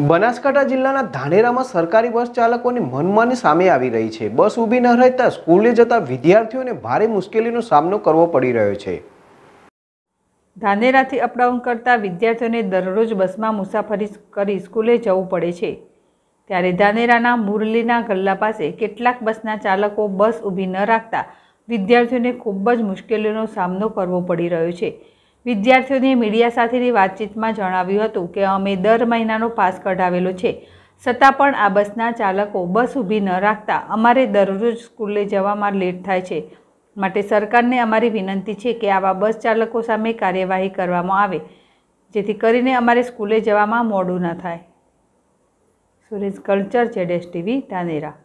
બનાસકાંઠા જિલ્લાના ધાનેરામાં સરકારી બસ ચાલકોની મનમાની સામે આવી રહી છે બસ ઊભી ન રહેતા સ્કૂલે જતા વિદ્યાર્થીઓને ભારે મુશ્કેલીનો સામનો કરવો પડી રહ્યો છે ધાનેરાથી અપડાઉન કરતા વિદ્યાર્થીઓને દરરોજ બસમાં મુસાફરી કરી સ્કૂલે જવું પડે છે ત્યારે ધાનેરાના મુરલીના ગલ્લા પાસે કેટલાક બસના ચાલકો બસ ઊભી ન રાખતા વિદ્યાર્થીઓને ખૂબ જ મુશ્કેલીનો સામનો કરવો પડી રહ્યો છે વિદ્યાર્થીઓની મીડિયા સાથેની વાતચીતમાં જણાવ્યું હતું કે અમે દર મહિનાનો પાસ કઢાવેલો છે છતાં પણ આ બસના ચાલકો બસ ઊભી ન રાખતા અમારે દરરોજ સ્કૂલે જવામાં લેટ થાય છે માટે સરકારને અમારી વિનંતી છે કે આવા બસ ચાલકો સામે કાર્યવાહી કરવામાં આવે જેથી કરીને અમારે સ્કૂલે જવામાં મોડું ન થાય સુરેશ કલ્ચર જેડેશ ટીવી ધાનેરા